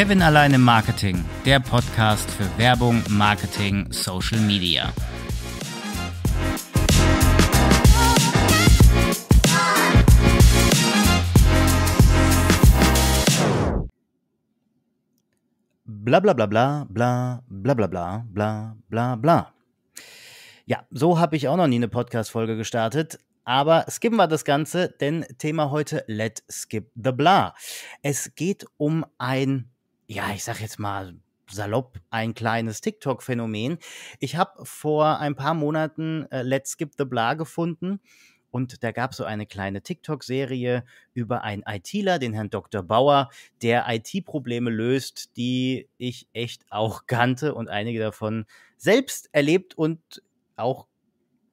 Kevin Alleine Marketing, der Podcast für Werbung, Marketing, Social Media. Bla bla bla bla bla bla bla bla bla bla bla. Ja, so habe ich auch noch nie eine Podcast-Folge gestartet. Aber skippen wir das Ganze, denn Thema heute, let's skip the bla. Es geht um ein ja, ich sag jetzt mal salopp ein kleines TikTok-Phänomen. Ich habe vor ein paar Monaten äh, Let's Skip the Blah gefunden und da gab es so eine kleine TikTok-Serie über einen ITler, den Herrn Dr. Bauer, der IT-Probleme löst, die ich echt auch kannte und einige davon selbst erlebt und auch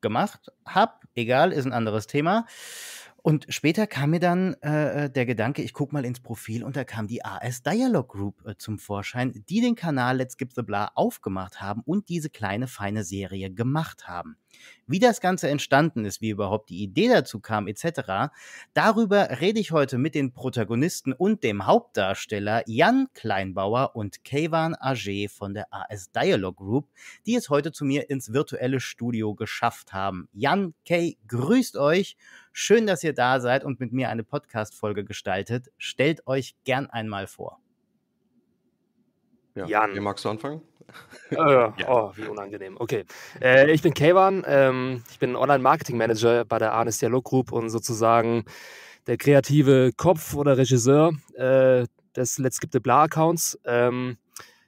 gemacht habe. Egal, ist ein anderes Thema. Und später kam mir dann äh, äh der Gedanke, ich gucke mal ins Profil und da kam die AS Dialog Group äh, zum Vorschein, die den Kanal Let's Give the Blah aufgemacht haben und diese kleine feine Serie gemacht haben. Wie das Ganze entstanden ist, wie überhaupt die Idee dazu kam, etc., darüber rede ich heute mit den Protagonisten und dem Hauptdarsteller Jan Kleinbauer und Kevan Age von der AS Dialog Group, die es heute zu mir ins virtuelle Studio geschafft haben. Jan, Kay, grüßt euch. Schön, dass ihr da seid und mit mir eine Podcast-Folge gestaltet. Stellt euch gern einmal vor. Ja. Jan. Hier magst du anfangen? Ah, ja. Oh, wie unangenehm. Okay. Äh, ich bin Kevan, ähm, ich bin Online-Marketing-Manager bei der Arnes Dialog Group und sozusagen der kreative Kopf oder Regisseur äh, des Let's Give the Blah Accounts. Ähm,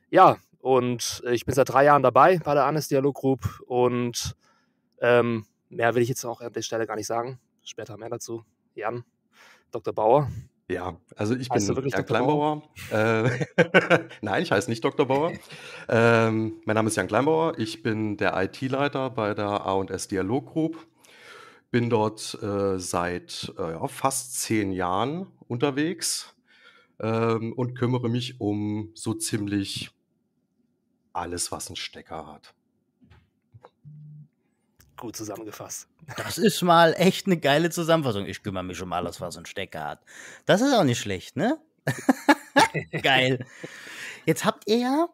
ja, und ich bin seit drei Jahren dabei bei der Arnes Dialog Group und ähm, mehr will ich jetzt auch an der Stelle gar nicht sagen. Später mehr dazu. Jan, Dr. Bauer, ja, also ich heißt bin du Jan Dr. Kleinbauer. Äh, Nein, ich heiße nicht Dr. Bauer. Ähm, mein Name ist Jan Kleinbauer. Ich bin der IT-Leiter bei der A&S Dialog Group. Bin dort äh, seit äh, ja, fast zehn Jahren unterwegs ähm, und kümmere mich um so ziemlich alles, was einen Stecker hat gut zusammengefasst. Das ist mal echt eine geile Zusammenfassung. Ich kümmere mich um alles, was ein Stecker hat. Das ist auch nicht schlecht, ne? Geil. Jetzt habt ihr ja,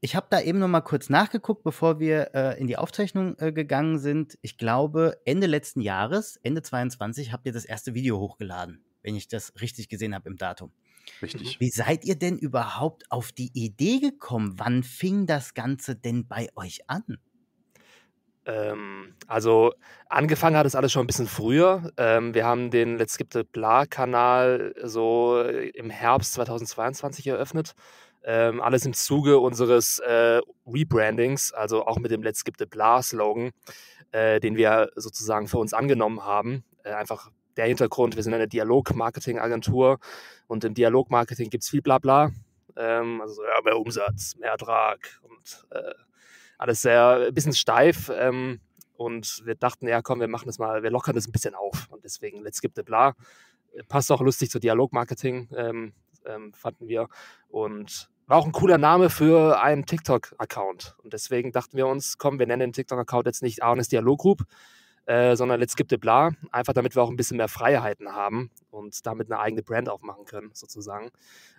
ich habe da eben noch mal kurz nachgeguckt, bevor wir äh, in die Aufzeichnung äh, gegangen sind. Ich glaube, Ende letzten Jahres, Ende 22, habt ihr das erste Video hochgeladen, wenn ich das richtig gesehen habe im Datum. Richtig. Wie seid ihr denn überhaupt auf die Idee gekommen? Wann fing das Ganze denn bei euch an? Ähm, also angefangen hat es alles schon ein bisschen früher. Ähm, wir haben den Let's Skip the Bla-Kanal so im Herbst 2022 eröffnet. Ähm, alles im Zuge unseres äh, Rebrandings, also auch mit dem Let's Skip the Bla-Slogan, äh, den wir sozusagen für uns angenommen haben. Äh, einfach der Hintergrund, wir sind eine Dialog-Marketing-Agentur und im Dialog-Marketing gibt es viel Blabla. Ähm, also ja, mehr Umsatz, mehr Ertrag und äh, alles sehr, ein äh, bisschen steif. Ähm, und wir dachten, ja, komm, wir machen das mal, wir lockern das ein bisschen auf. Und deswegen, let's give the bla. Passt auch lustig zu Dialogmarketing, ähm, ähm, fanden wir. Und war auch ein cooler Name für einen TikTok-Account. Und deswegen dachten wir uns, komm, wir nennen den TikTok-Account jetzt nicht Arnes Dialog Group, äh, sondern Let's Give the Bla. Einfach damit wir auch ein bisschen mehr Freiheiten haben und damit eine eigene Brand aufmachen können, sozusagen.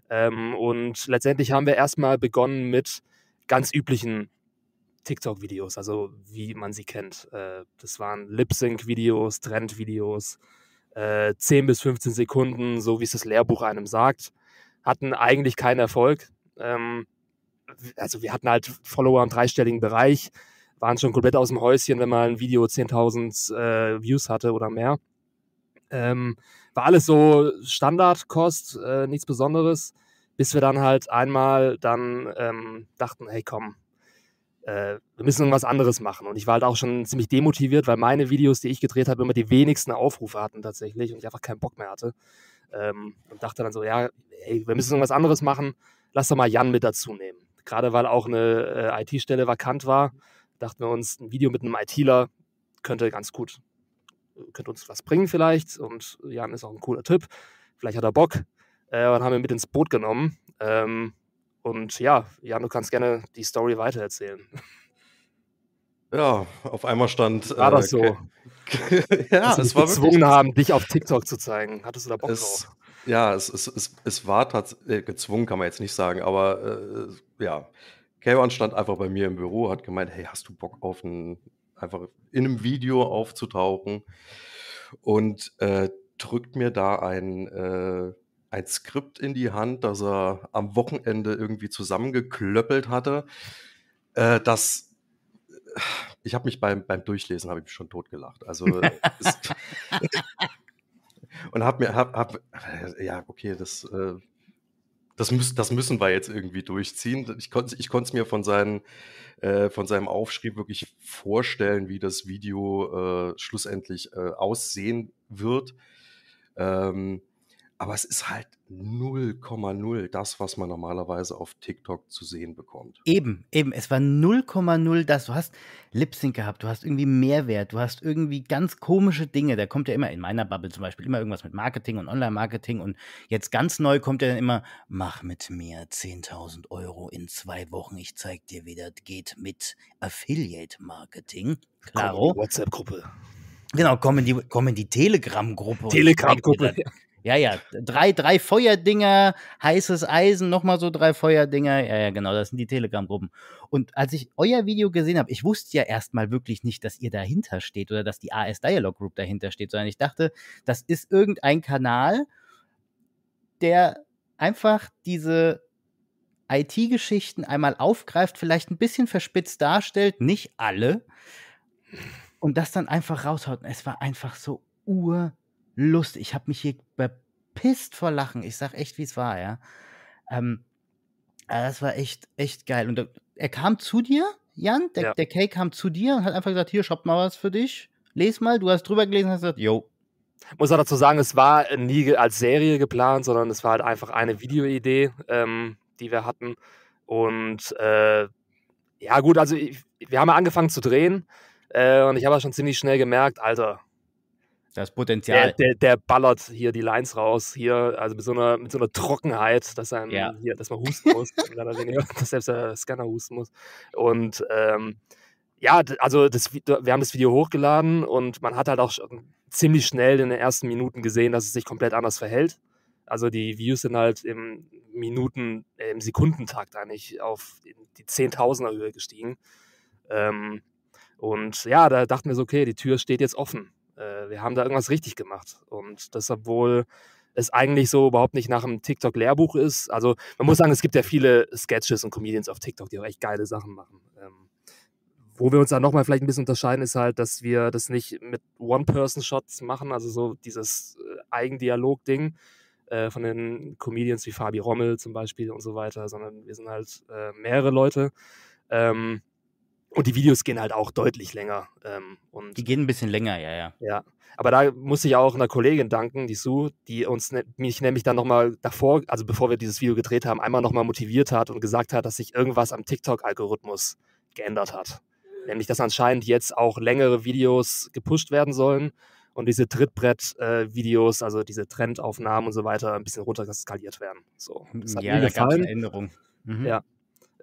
Ähm, und letztendlich haben wir erstmal begonnen mit ganz üblichen TikTok-Videos, also wie man sie kennt. Äh, das waren Lip-Sync-Videos, Trend-Videos, äh, 10 bis 15 Sekunden, so wie es das Lehrbuch einem sagt. Hatten eigentlich keinen Erfolg. Ähm, also wir hatten halt Follower im dreistelligen Bereich, waren schon komplett aus dem Häuschen, wenn mal ein Video 10.000 äh, Views hatte oder mehr. Ähm, war alles so Standardkost, äh, nichts Besonderes, bis wir dann halt einmal dann ähm, dachten, hey komm, äh, wir müssen irgendwas anderes machen. Und ich war halt auch schon ziemlich demotiviert, weil meine Videos, die ich gedreht habe, immer die wenigsten Aufrufe hatten tatsächlich und ich einfach keinen Bock mehr hatte. Ähm, und dachte dann so, ja, hey, wir müssen irgendwas anderes machen, lass doch mal Jan mit dazu nehmen. Gerade weil auch eine äh, IT-Stelle vakant war, dachten wir uns, ein Video mit einem ITler könnte ganz gut, könnte uns was bringen vielleicht. Und Jan ist auch ein cooler Typ, vielleicht hat er Bock. Äh, und haben ihn mit ins Boot genommen. Ähm, und ja, Jan, du kannst gerne die Story weitererzählen. Ja, auf einmal stand. Äh, war äh, das so? ja, Dass es war gezwungen wirklich, haben, dich auf TikTok zu zeigen. Hattest du da Bock es, drauf? Ja, es, es, es, es war tatsächlich gezwungen, kann man jetzt nicht sagen, aber äh, ja. Kayvon stand einfach bei mir im Büro, hat gemeint: Hey, hast du Bock auf ein, einfach in einem Video aufzutauchen? Und äh, drückt mir da ein äh, ein Skript in die Hand, das er am Wochenende irgendwie zusammengeklöppelt hatte. Äh, das, ich habe mich beim, beim Durchlesen habe ich mich schon totgelacht. Also und habe mir, hab, hab, äh, ja okay, das, äh, das, müß, das müssen wir jetzt irgendwie durchziehen. Ich konnte ich es mir von, seinen, äh, von seinem Aufschrieb wirklich vorstellen, wie das Video äh, schlussendlich aussehen wird. Ähm, aber es ist halt 0,0 das, was man normalerweise auf TikTok zu sehen bekommt. Eben, eben. Es war 0,0 das. Du hast Lipsync gehabt, du hast irgendwie Mehrwert, du hast irgendwie ganz komische Dinge. Da kommt ja immer in meiner Bubble zum Beispiel immer irgendwas mit Marketing und Online-Marketing. Und jetzt ganz neu kommt ja dann immer, mach mit mir 10.000 Euro in zwei Wochen. Ich zeig dir, wie das geht mit Affiliate-Marketing. Klaro. WhatsApp-Gruppe. Genau, komm in die, die Telegram-Gruppe. Telegram-Gruppe. Ja, ja, drei, drei Feuerdinger, heißes Eisen, nochmal so drei Feuerdinger. Ja, ja, genau, das sind die Telegram-Gruppen. Und als ich euer Video gesehen habe, ich wusste ja erstmal wirklich nicht, dass ihr dahinter steht oder dass die AS Dialog Group dahinter steht, sondern ich dachte, das ist irgendein Kanal, der einfach diese IT-Geschichten einmal aufgreift, vielleicht ein bisschen verspitzt darstellt, nicht alle, und das dann einfach raushaut. Es war einfach so ur Lust. Ich habe mich hier bepisst vor Lachen. Ich sag echt, wie es war, ja. Ähm, ah, das war echt, echt geil. Und er kam zu dir, Jan, der, ja. der Kay kam zu dir und hat einfach gesagt, hier, shopp mal was für dich. Les mal, du hast drüber gelesen und hast gesagt, yo, muss auch dazu sagen, es war nie als Serie geplant, sondern es war halt einfach eine Videoidee, ähm, die wir hatten. Und äh, ja, gut, also ich, wir haben ja angefangen zu drehen äh, und ich habe schon ziemlich schnell gemerkt, Alter, das Potenzial. Der, der, der, ballert hier die Lines raus, hier, also mit so einer, mit so einer Trockenheit, dass, einem, ja. hier, dass man husten muss, dass selbst der Scanner husten muss. Und ähm, ja, also das, wir haben das Video hochgeladen und man hat halt auch ziemlich schnell in den ersten Minuten gesehen, dass es sich komplett anders verhält. Also die Views sind halt im Minuten, äh, im Sekundentakt eigentlich auf die Zehntausender Höhe gestiegen. Ähm, und ja, da dachten wir so, okay, die Tür steht jetzt offen. Äh, wir haben da irgendwas richtig gemacht. Und das, obwohl es eigentlich so überhaupt nicht nach einem TikTok-Lehrbuch ist. Also man muss sagen, es gibt ja viele Sketches und Comedians auf TikTok, die auch echt geile Sachen machen. Ähm, wo wir uns dann nochmal vielleicht ein bisschen unterscheiden, ist halt, dass wir das nicht mit One-Person-Shots machen, also so dieses äh, Eigendialog-Ding äh, von den Comedians wie Fabi Rommel zum Beispiel und so weiter, sondern wir sind halt äh, mehrere Leute. Ähm, und die Videos gehen halt auch deutlich länger. Ähm, die gehen ein bisschen länger, ja, ja. Ja, aber da muss ich auch einer Kollegin danken, die Sue, die uns ne, mich nämlich dann nochmal davor, also bevor wir dieses Video gedreht haben, einmal nochmal motiviert hat und gesagt hat, dass sich irgendwas am TikTok-Algorithmus geändert hat. Nämlich, dass anscheinend jetzt auch längere Videos gepusht werden sollen und diese Trittbrett-Videos, äh, also diese Trendaufnahmen und so weiter, ein bisschen runterskaliert werden. So, das hat ja, mir da gab es eine Änderung. Mhm. Ja,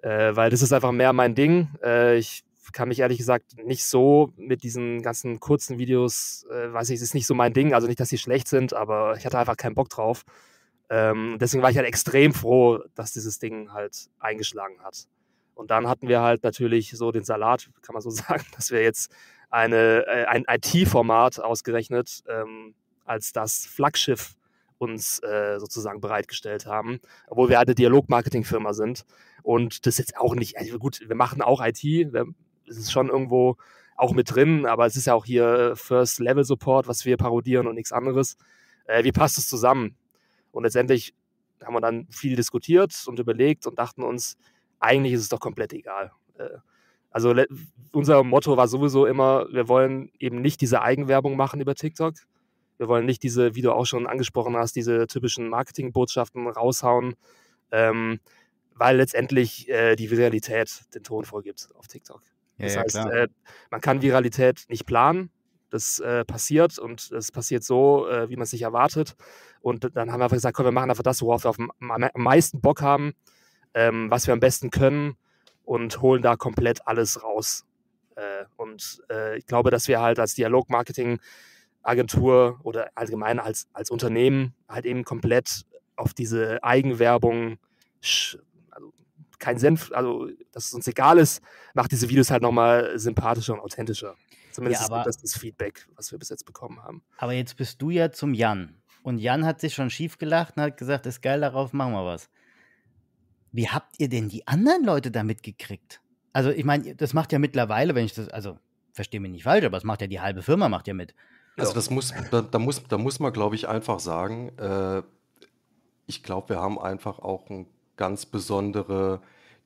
äh, weil das ist einfach mehr mein Ding. Äh, ich kann mich ehrlich gesagt nicht so mit diesen ganzen kurzen Videos, äh, weiß ich, es ist nicht so mein Ding, also nicht, dass sie schlecht sind, aber ich hatte einfach keinen Bock drauf. Ähm, deswegen war ich halt extrem froh, dass dieses Ding halt eingeschlagen hat. Und dann hatten wir halt natürlich so den Salat, kann man so sagen, dass wir jetzt eine, äh, ein IT-Format ausgerechnet ähm, als das Flaggschiff uns äh, sozusagen bereitgestellt haben, obwohl wir eine Dialog-Marketing-Firma sind. Und das ist jetzt auch nicht, also gut, wir machen auch IT, es ist schon irgendwo auch mit drin, aber es ist ja auch hier äh, First Level Support, was wir parodieren und nichts anderes. Äh, wie passt es zusammen? Und letztendlich haben wir dann viel diskutiert und überlegt und dachten uns, eigentlich ist es doch komplett egal. Äh, also unser Motto war sowieso immer, wir wollen eben nicht diese Eigenwerbung machen über TikTok. Wir wollen nicht diese, wie du auch schon angesprochen hast, diese typischen Marketingbotschaften raushauen. Ähm, weil letztendlich äh, die Viralität den Ton vorgibt auf TikTok. das ja, heißt, äh, man kann Viralität nicht planen. Das äh, passiert und es passiert so, äh, wie man es sich erwartet. Und dann haben wir einfach gesagt, komm, wir machen einfach das, worauf wir auf, am, meisten Bock haben, ähm, was wir am besten können und holen da komplett alles raus. Äh, und äh, ich glaube, dass wir halt als Dialog-Marketing-Agentur oder allgemein als, als Unternehmen halt eben komplett auf diese Eigenwerbung also kein Senf, also dass es uns egal ist, macht diese Videos halt nochmal sympathischer und authentischer. Zumindest ja, aber, ist das, das Feedback, was wir bis jetzt bekommen haben. Aber jetzt bist du ja zum Jan. Und Jan hat sich schon schief gelacht und hat gesagt, ist geil darauf, machen wir was. Wie habt ihr denn die anderen Leute damit gekriegt? Also ich meine, das macht ja mittlerweile, wenn ich das, also verstehe mich nicht falsch, aber es macht ja die halbe Firma, macht ja mit. Also das muss, da, da muss, da muss man, glaube ich, einfach sagen, äh, ich glaube, wir haben einfach auch ein ganz besondere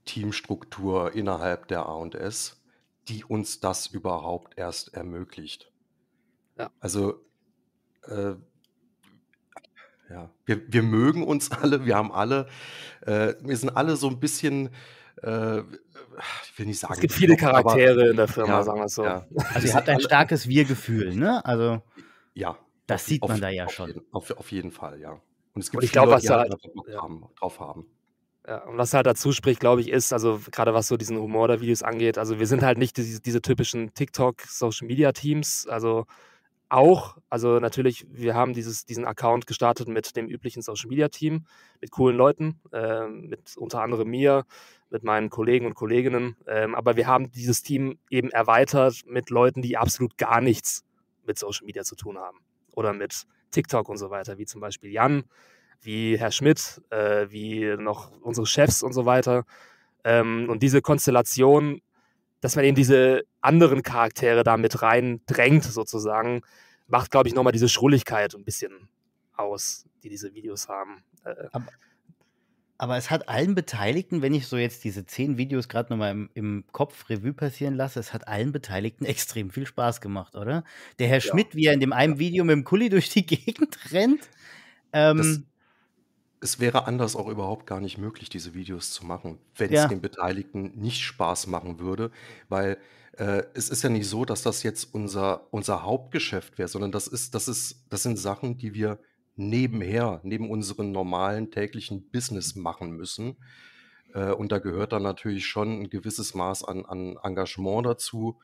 Teamstruktur innerhalb der AS, die uns das überhaupt erst ermöglicht. Ja. Also äh, ja, wir, wir, mögen uns alle, wir haben alle, äh, wir sind alle so ein bisschen äh, ich will nicht sagen. Es gibt viele Charaktere aber, in der Firma, ja, sagen wir es so. Ja. Also sie hat ein starkes Wir-Gefühl, ne? Also ja, das sieht auf, man da ja auf schon. Jeden, auf, auf, jeden Fall, ja. Und es gibt und ich viele, glaub, was die da, drauf, halt halt ja. haben, drauf haben und was halt dazu spricht, glaube ich, ist, also gerade was so diesen Humor der Videos angeht, also wir sind halt nicht diese, diese typischen TikTok-Social-Media-Teams, also auch, also natürlich, wir haben dieses, diesen Account gestartet mit dem üblichen Social-Media-Team, mit coolen Leuten, äh, mit unter anderem mir, mit meinen Kollegen und Kolleginnen, äh, aber wir haben dieses Team eben erweitert mit Leuten, die absolut gar nichts mit Social-Media zu tun haben oder mit TikTok und so weiter, wie zum Beispiel Jan, wie Herr Schmidt, äh, wie noch unsere Chefs und so weiter. Ähm, und diese Konstellation, dass man eben diese anderen Charaktere da mit rein drängt, sozusagen, macht, glaube ich, nochmal diese Schrulligkeit ein bisschen aus, die diese Videos haben. Äh, aber, aber, es hat allen Beteiligten, wenn ich so jetzt diese zehn Videos gerade nochmal im, im Kopf Revue passieren lasse, es hat allen Beteiligten extrem viel Spaß gemacht, oder? Der Herr ja. Schmidt, wie er in dem einen Video mit dem Kulli durch die Gegend rennt. Ähm, das, es wäre anders auch überhaupt gar nicht möglich, diese Videos zu machen, wenn es den Beteiligten nicht Spaß machen würde, weil äh, es ist ja nicht so, dass das jetzt unser unser Hauptgeschäft wäre, sondern das ist das ist das sind Sachen, die wir nebenher, neben unserem normalen täglichen Business machen müssen. Äh, und da gehört dann natürlich schon ein gewisses Maß an an Engagement dazu,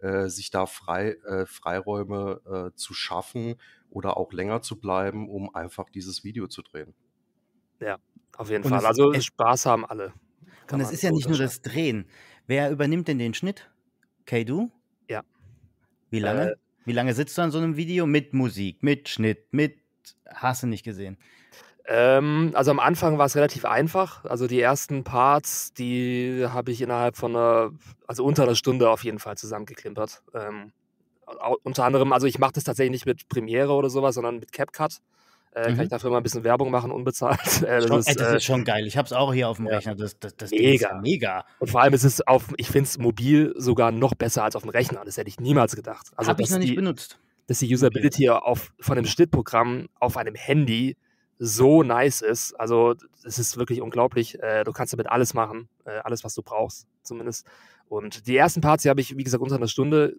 äh, sich da frei äh, Freiräume, äh, zu schaffen oder auch länger zu bleiben, um einfach dieses Video zu drehen. Ja, auf jeden und Fall. Es, also es, Spaß haben alle. Und es ist ja nicht nur das Drehen. Wer übernimmt denn den Schnitt? Kaidu? Ja. Wie lange? Äh, Wie lange sitzt du an so einem Video mit Musik, mit Schnitt, mit Hast du nicht gesehen? Ähm, also am Anfang war es relativ einfach. Also die ersten Parts, die habe ich innerhalb von einer, also unter einer Stunde auf jeden Fall zusammengeklimpert. Ähm, unter anderem, also ich mache das tatsächlich nicht mit Premiere oder sowas, sondern mit CapCut. Äh, mhm. Kann ich mhm. dafür mal ein bisschen Werbung machen, unbezahlt. Äh, das, schon, ist, äh, das, ist, schon geil. Ich habe es auch hier auf dem ja. Rechner. Das, das, das mega. ist mega. Und vor allem ist es auf, ich finde es mobil sogar noch besser als auf dem Rechner. Das hätte ich niemals gedacht. Also, habe ich noch nicht die, benutzt. Dass die Usability okay. auf, von einem Schnittprogramm auf einem Handy so nice ist. Also es ist wirklich unglaublich. Äh, du kannst damit alles machen, äh, alles, was du brauchst, zumindest. Und die ersten Parts, die habe ich, wie gesagt, unter einer Stunde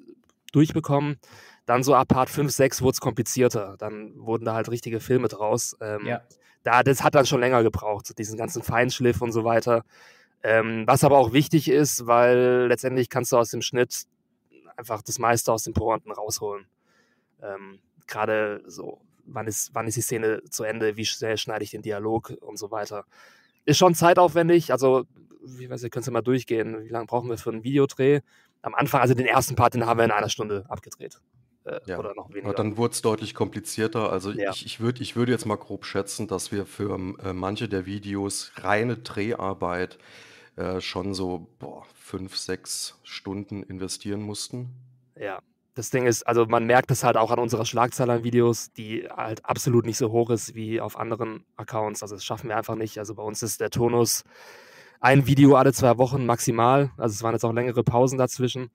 durchbekommen. Dann so ab Part 5, 6 wurde es komplizierter. Dann wurden da halt richtige Filme draus. Ähm, ja. da, das hat dann schon länger gebraucht, diesen ganzen Feinschliff und so weiter. Ähm, was aber auch wichtig ist, weil letztendlich kannst du aus dem Schnitt einfach das meiste aus den Pointen rausholen. Ähm, Gerade so, wann ist, wann ist die Szene zu Ende, wie schnell schneide ich den Dialog und so weiter. Ist schon zeitaufwendig, also ich weiß, ihr könnt ihr mal durchgehen, wie lange brauchen wir für einen Videodreh? am Anfang, also den ersten Part, den haben wir in einer Stunde abgedreht. Äh, ja. Oder noch weniger. Aber dann wurde es deutlich komplizierter. Also ja. ich, ich würde ich würd jetzt mal grob schätzen, dass wir für ähm, äh, manche der Videos reine Dreharbeit äh, schon so boah, fünf, sechs Stunden investieren mussten. Ja, das Ding ist, also man merkt es halt auch an unserer Schlagzahl an Videos, die halt absolut nicht so hoch ist wie auf anderen Accounts. Also das schaffen wir einfach nicht. Also bei uns ist der Tonus ein Video alle zwei Wochen maximal. Also es waren jetzt auch längere Pausen dazwischen.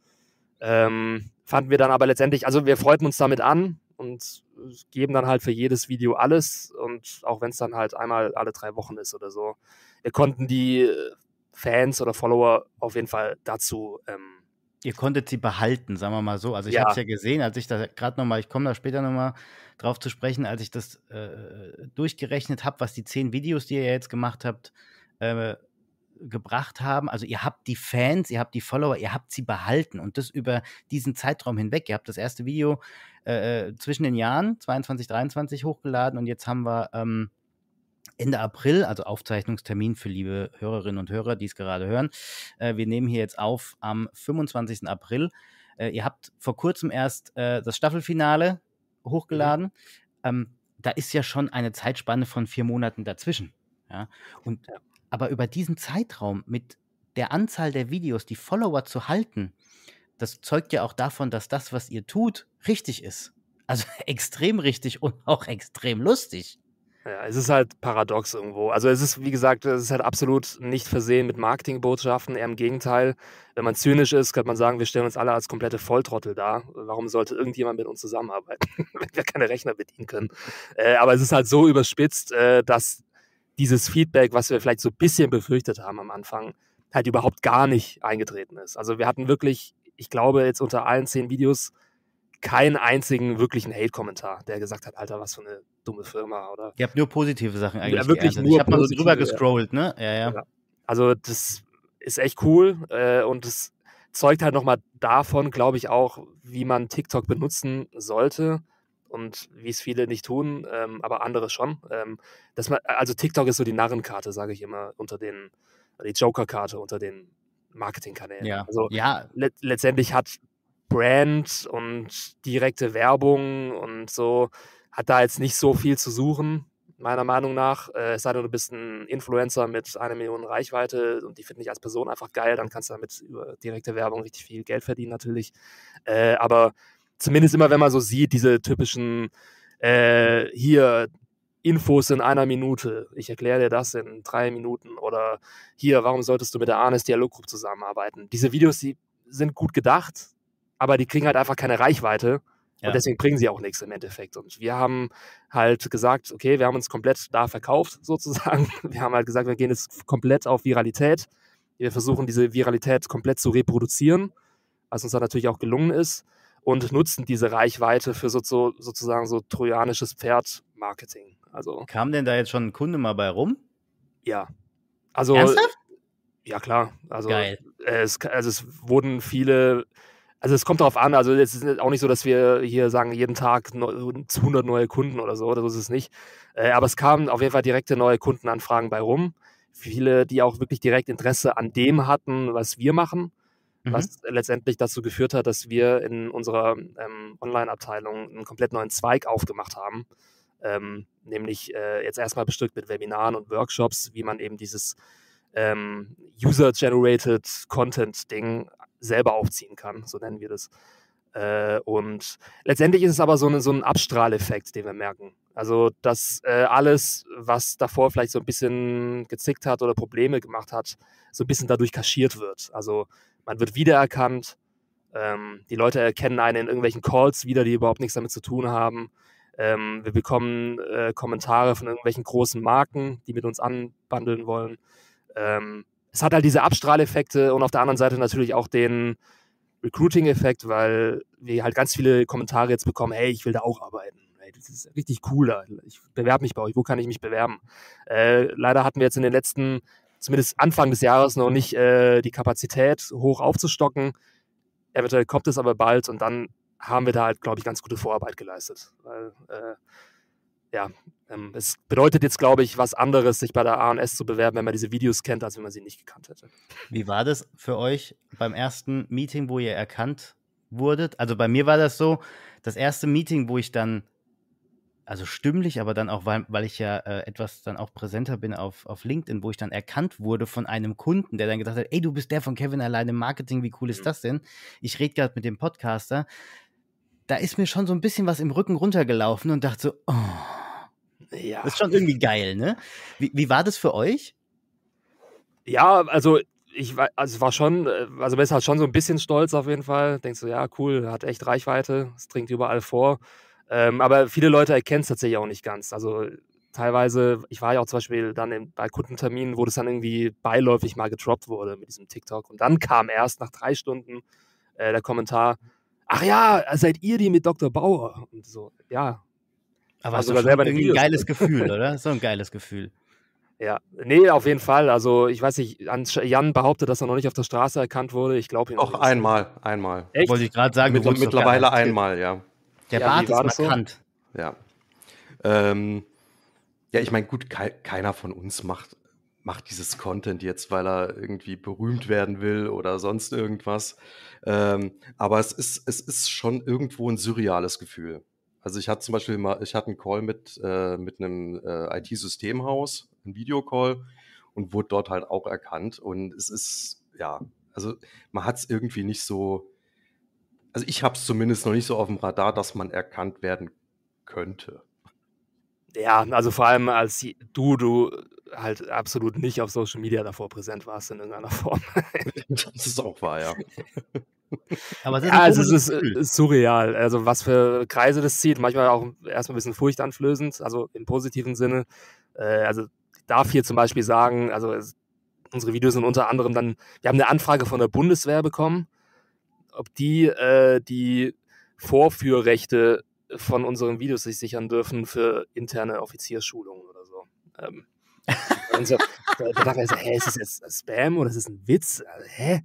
Ähm, fanden wir dann aber letztendlich, also wir freuten uns damit an und geben dann halt für jedes Video alles und auch wenn es dann halt einmal alle drei Wochen ist oder so. Wir konnten die äh, Fans oder Follower auf jeden Fall dazu ähm, ihr konntet sie behalten, sagen wir mal so. Also ich ja. habe es ja gesehen, als ich da gerade nochmal, ich komme da später nochmal drauf zu sprechen, als ich das äh, durchgerechnet habe, was die zehn Videos, die ihr jetzt gemacht habt, äh, gebracht haben. Also ihr habt die Fans, ihr habt die Follower, ihr habt sie behalten und das über diesen Zeitraum hinweg. Ihr habt das erste Video äh, äh zwischen den Jahren 22, 23 hochgeladen und jetzt haben wir ähm, Ende April, also Aufzeichnungstermin für liebe Hörerinnen und Hörer, die es gerade hören. Äh, wir nehmen hier jetzt auf am 25. April. Äh, ihr habt vor kurzem erst äh, das Staffelfinale hochgeladen. Mhm. Ähm, da ist ja schon eine Zeitspanne von vier Monaten dazwischen. Ja? Und aber über diesen Zeitraum mit der Anzahl der Videos, die Follower zu halten, das zeugt ja auch davon, dass das, was ihr tut, richtig ist. Also extrem richtig und auch extrem lustig. Ja, es ist halt paradox irgendwo. Also es ist, wie gesagt, es ist halt absolut nicht versehen mit Marketingbotschaften, eher im Gegenteil. Wenn man zynisch ist, könnte man sagen, wir stellen uns alle als komplette Volltrottel dar. Warum sollte irgendjemand mit uns zusammenarbeiten, wenn wir keine Rechner bedienen können? Äh, aber es ist halt so überspitzt, äh, dass dieses Feedback, was wir vielleicht so ein bisschen befürchtet haben am Anfang, halt überhaupt gar nicht eingetreten ist. Also wir hatten wirklich, ich glaube, jetzt unter allen zehn Videos keinen einzigen wirklichen Hate-Kommentar, der gesagt hat, Alter, was für eine dumme Firma, oder? Ihr habt nur positive Sachen eigentlich. Ja, wirklich geerntet. nur ich habe mal so drüber gescrollt, ne? Ja, ja, ja. Also das ist echt cool äh, und es zeugt halt nochmal davon, glaube ich, auch, wie man TikTok benutzen sollte und wie es viele nicht tun, ähm, aber andere schon. Ähm, dass man, also TikTok ist so die Narrenkarte, sage ich immer, unter den, die Joker-Karte unter den Marketingkanälen. Ja. Also ja. Le letztendlich hat Brand und direkte Werbung und so, hat da jetzt nicht so viel zu suchen, meiner Meinung nach. Äh, es sei denn, du bist ein Influencer mit einer Million Reichweite und die finden dich als Person einfach geil, dann kannst du damit über direkte Werbung richtig viel Geld verdienen natürlich. Äh, aber zumindest immer, wenn man so sieht, diese typischen äh, hier Infos in einer Minute. Ich erkläre dir das in drei Minuten. Oder hier, warum solltest du mit der Arnes Dialoggruppe zusammenarbeiten? Diese Videos, die sind gut gedacht, aber die kriegen halt einfach keine Reichweite. Ja. Und deswegen bringen sie auch nichts im Endeffekt. Und wir haben halt gesagt, okay, wir haben uns komplett da verkauft, sozusagen. Wir haben halt gesagt, wir gehen jetzt komplett auf Viralität. Wir versuchen, diese Viralität komplett zu reproduzieren, was uns dann natürlich auch gelungen ist und nutzen diese Reichweite für so, so, sozusagen so trojanisches Pferd-Marketing. Also, Kam denn da jetzt schon ein Kunde mal bei rum? Ja. Also, Ernsthaft? Ja, klar. Also, Geil. Es, also es wurden viele also es kommt darauf an, also es ist auch nicht so, dass wir hier sagen, jeden Tag 200 neue Kunden oder so, das ist es nicht. Äh, aber es kamen auf jeden Fall direkte neue Kundenanfragen bei rum. Viele, die auch wirklich direkt Interesse an dem hatten, was wir machen mhm. was letztendlich dazu geführt hat, dass wir in unserer ähm, Online-Abteilung einen komplett neuen Zweig aufgemacht haben. Ähm, nämlich äh, jetzt erstmal bestückt mit Webinaren und Workshops, wie man eben dieses ähm, User-Generated Content-Ding selber aufziehen kann, so nennen wir das. Äh, und letztendlich ist es aber so, eine, so ein Abstrahleffekt, den wir merken. Also dass äh, alles, was davor vielleicht so ein bisschen gezickt hat oder Probleme gemacht hat, so ein bisschen dadurch kaschiert wird. Also man wird wiedererkannt, ähm, die Leute erkennen einen in irgendwelchen Calls wieder, die überhaupt nichts damit zu tun haben. Ähm, wir bekommen äh, Kommentare von irgendwelchen großen Marken, die mit uns anbandeln wollen. Ähm, es hat halt diese Abstrahleffekte und auf der anderen Seite natürlich auch den Recruiting-Effekt, weil wir halt ganz viele Kommentare jetzt bekommen, hey, ich will da auch arbeiten ey, das ist richtig cool. Ich bewerbe mich bei euch, wo kann ich mich bewerben? Äh, leider hatten wir jetzt in den letzten, zumindest Anfang des Jahres, noch nicht äh, die Kapazität, hoch aufzustocken. Eventuell kommt es aber bald und dann haben wir da halt, glaube ich, ganz gute Vorarbeit geleistet. Weil, äh, ja, ähm, es bedeutet jetzt, glaube ich, was anderes, sich bei der ANS zu bewerben, wenn man diese Videos kennt, als wenn man sie nicht gekannt hätte. Wie war das für euch beim ersten Meeting, wo ihr erkannt wurdet? Also bei mir war das so, das erste Meeting, wo ich dann also stimmlich, aber dann auch, weil, weil ich ja äh, etwas dann auch präsenter bin auf, auf LinkedIn, wo ich dann erkannt wurde von einem Kunden, der dann gedacht hat, ey, du bist der von Kevin alleine im Marketing, wie cool ist mhm. das denn? Ich rede gerade mit dem Podcaster. Da ist mir schon so ein bisschen was im Rücken runtergelaufen und dachte so, oh, ja. das ist schon irgendwie geil, ne? Wie, wie war das für euch? Ja, also ich war, also es war schon, äh, also man ist halt schon so ein bisschen stolz auf jeden Fall. Denkst du, so, ja, cool, hat echt Reichweite, es dringt überall vor. Ähm, aber viele Leute erkennen es tatsächlich auch nicht ganz. Also teilweise, ich war ja auch zum Beispiel dann in, bei Kundenterminen, wo das dann irgendwie beiläufig mal gedroppt wurde mit diesem TikTok. Und dann kam erst nach drei Stunden äh, der Kommentar, ach ja, seid ihr die mit Dr. Bauer? Und so, ja. Aber also, das ist ein geiles Gefühl, oder? So ein geiles Gefühl. Ja, nee, auf jeden Fall. Also ich weiß nicht, Jan behauptet, dass er noch nicht auf der Straße erkannt wurde. Ich glaube ihm. Auch einmal, einmal. Echt? Wollte ich gerade sagen. Mit, mittlerweile einmal, ja. Der ja, Bart ist markant. So? Ja. Ähm, ja, ich meine, gut, ke keiner von uns macht, macht dieses Content jetzt, weil er irgendwie berühmt werden will oder sonst irgendwas. Ähm, aber es ist, es ist schon irgendwo ein surreales Gefühl. Also ich hatte zum Beispiel mal, ich hatte einen Call mit, äh, mit einem äh, IT-Systemhaus, einen Videocall und wurde dort halt auch erkannt. Und es ist, ja, also man hat es irgendwie nicht so, also ich habe es zumindest noch nicht so auf dem Radar, dass man erkannt werden könnte. Ja, also vor allem als du, du halt absolut nicht auf Social Media davor präsent warst in irgendeiner Form. das ist auch wahr, ja. Aber ja, also es ist, äh, surreal. Also was für Kreise das zieht, manchmal auch erstmal ein bisschen furchtanflößend, also im positiven Sinne. Äh, also ich darf hier zum Beispiel sagen, also unsere Videos sind unter anderem dann, wir haben eine Anfrage von der Bundeswehr bekommen, ob die äh, die Vorführrechte von unseren Videos sich sichern dürfen für interne Offiziersschulungen oder so. Ähm, und so da, dachte ich so, hä, ist das jetzt Spam oder ist das ein Witz? Also, hä?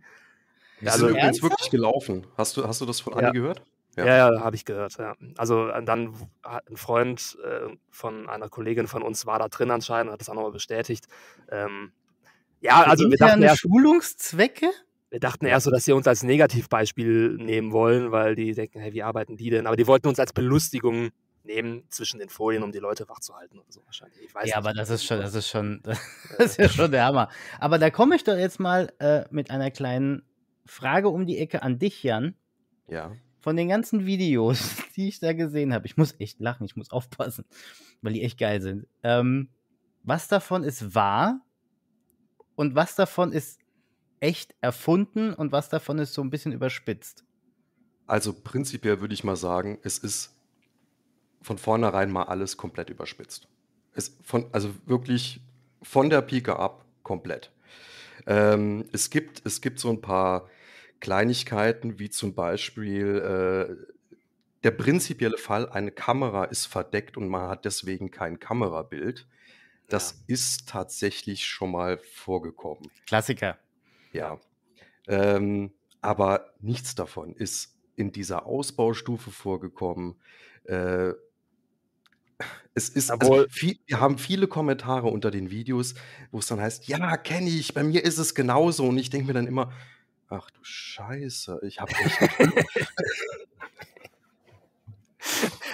Ja, also, ist wirklich gelaufen. Hast du, hast du das von Anni ja. gehört? Ja, ja, ja habe ich gehört. Ja. Also äh, dann hat ein Freund äh, von einer Kollegin von uns war da drin anscheinend, hat das auch nochmal bestätigt. Ähm, ja, Für also wir dachten ja, Schulungszwecke? wir dachten erst so, dass sie uns als Negativbeispiel nehmen wollen, weil die denken, hey, wie arbeiten die denn? Aber die wollten uns als Belustigung nehmen zwischen den Folien, um die Leute wachzuhalten oder so wahrscheinlich. Ich weiß ja, nicht. aber das ist schon, das ist schon, das ist ja schon der Hammer. Aber da komme ich doch jetzt mal äh, mit einer kleinen Frage um die Ecke an dich, Jan. Ja. Von den ganzen Videos, die ich da gesehen habe, ich muss echt lachen, ich muss aufpassen, weil die echt geil sind. Ähm, was davon ist wahr und was davon ist echt erfunden und was davon ist so ein bisschen überspitzt? Also prinzipiell würde ich mal sagen, es ist von vornherein mal alles komplett überspitzt. Es von, also wirklich von der Pike ab komplett. Ähm, es, gibt, es gibt so ein paar Kleinigkeiten, wie zum Beispiel äh, der prinzipielle Fall, eine Kamera ist verdeckt und man hat deswegen kein Kamerabild. Das ja. ist tatsächlich schon mal vorgekommen. Klassiker. Ja. Ähm, aber nichts davon ist in dieser Ausbaustufe vorgekommen. Äh, es ist, also, viel, wir haben viele Kommentare unter den Videos, wo es dann heißt, ja, kenne ich, bei mir ist es genauso. Und ich denke mir dann immer, ach du Scheiße, ich habe echt.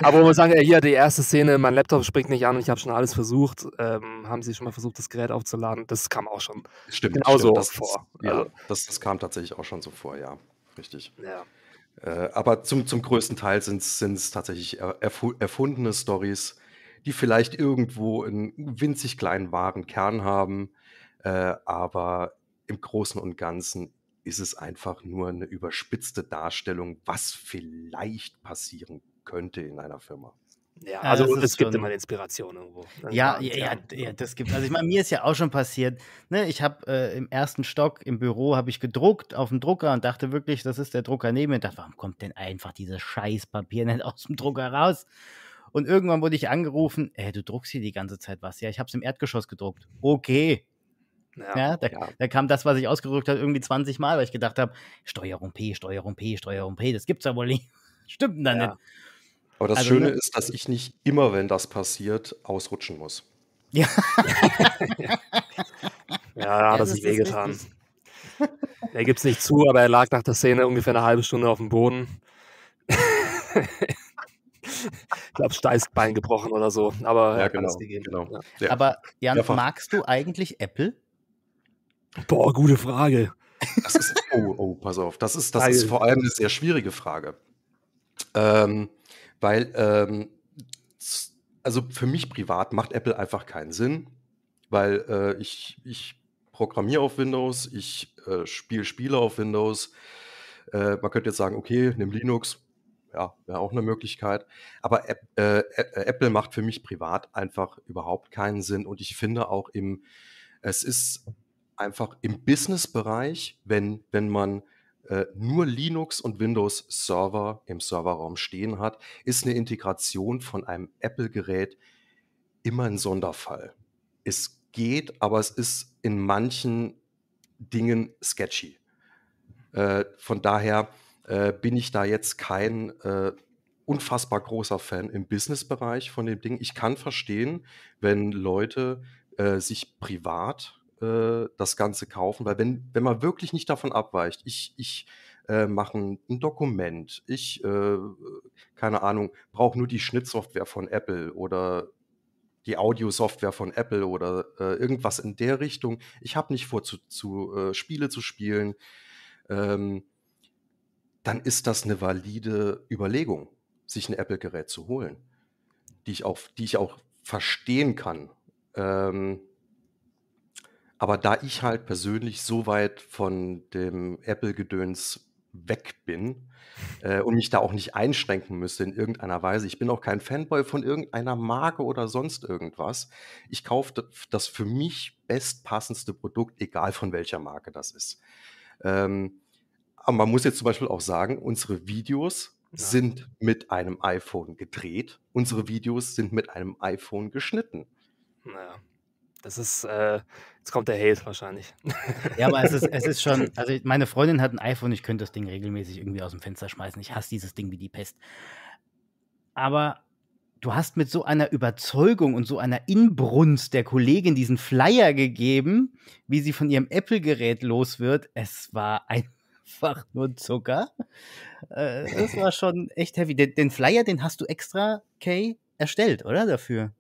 Aber man muss sagen, hier die erste Szene, mein Laptop springt nicht an und ich habe schon alles versucht. Ähm, haben sie schon mal versucht, das Gerät aufzuladen? Das kam auch schon stimmt, genauso stimmt, das, vor. Ist, also, das, das, kam tatsächlich auch schon so vor, ja. Richtig. Ja. Äh, aber zum, zum größten Teil sind es tatsächlich erfu erfundene Stories, die vielleicht irgendwo einen winzig kleinen wahren Kern haben, äh, aber im Großen und Ganzen ist es einfach nur eine überspitzte Darstellung, was vielleicht passieren kann könnte in einer Firma. Ja, also es gibt immer Inspiration irgendwo. Ne? Ja, ja, ja, das gibt. Also ich meine, mir ist ja auch schon passiert. Ne? Ich habe äh, im ersten Stock im Büro habe ich gedruckt auf dem Drucker und dachte wirklich, das ist der Drucker neben mir. Ich dachte, warum kommt denn einfach dieses Scheißpapier nicht aus dem Drucker raus? Und irgendwann wurde ich angerufen, ey, äh, du druckst hier die ganze Zeit was. Ja, ich habe es im Erdgeschoss gedruckt. Okay. Ja, ja, da, ja, da, kam das, was ich ausgedruckt habe, irgendwie 20 Mal, weil ich gedacht habe, Steuerung P, Steuerung P, Steuerung P, das gibt's ja wohl nicht. Stimmt dann ja. nicht. Aber das also, Schöne ne? ist, dass ich nicht immer, wenn das passiert, ausrutschen muss. Ja. ja, da hat er sich wehgetan. Er gibt es nicht zu, aber er lag nach der Szene ungefähr eine halbe Stunde auf dem Boden. ich glaube, Steißbein gebrochen oder so. Aber ja, genau, genau. Ja. Ja. Aber Jan, magst du eigentlich Apple? Boah, gute Frage. Das ist, oh, oh, pass auf. Das ist, das ist vor allem eine sehr schwierige Frage. Ähm, weil, ähm, also für mich privat macht Apple einfach keinen Sinn, weil äh, ich, ich programmiere auf Windows, ich äh, spiele Spiele auf Windows. Äh, man könnte jetzt sagen, okay, nimm Linux, ja, wäre auch eine Möglichkeit. Aber App, äh, äh Apple macht für mich privat einfach überhaupt keinen Sinn. Und ich finde auch im, es ist einfach im Business-Bereich, wenn, wenn man äh, nur Linux und Windows Server im Serverraum stehen hat, ist eine Integration von einem Apple-Gerät immer ein Sonderfall. Es geht, aber es ist in manchen Dingen sketchy. Äh, von daher äh, bin ich da jetzt kein äh, unfassbar großer Fan im Business-Bereich von dem Ding. Ich kann verstehen, wenn Leute äh, sich privat äh, das Ganze kaufen, weil wenn, wenn man wirklich nicht davon abweicht, ich, ich äh, mache ein Dokument, ich, äh, keine Ahnung, brauche nur die Schnittsoftware von Apple oder die Audio-Software von Apple oder äh, irgendwas in der Richtung. Ich habe nicht vor, zu, zu äh, Spiele zu spielen. Ähm, dann ist das eine valide Überlegung, sich ein Apple-Gerät zu holen, die ich auch, die ich auch verstehen kann. Ähm, aber da ich halt persönlich so weit von dem Apple-Gedöns weg bin äh, und mich da auch nicht einschränken müsste in irgendeiner Weise, ich bin auch kein Fanboy von irgendeiner Marke oder sonst irgendwas. Ich kaufe das für mich bestpassendste Produkt, egal von welcher Marke das ist. Ähm, aber man muss jetzt zum Beispiel auch sagen, unsere Videos ja. sind mit einem iPhone gedreht, unsere Videos sind mit einem iPhone geschnitten. Naja. Es ist, äh, jetzt kommt der Hate wahrscheinlich. Ja, aber es ist, es ist schon, also meine Freundin hat ein iPhone, ich könnte das Ding regelmäßig irgendwie aus dem Fenster schmeißen. Ich hasse dieses Ding wie die Pest. Aber du hast mit so einer Überzeugung und so einer Inbrunst der Kollegin diesen Flyer gegeben, wie sie von ihrem Apple-Gerät los wird. Es war einfach nur Zucker. das äh, war schon echt heavy. Den, den Flyer, den hast du extra, Kay, erstellt, oder dafür?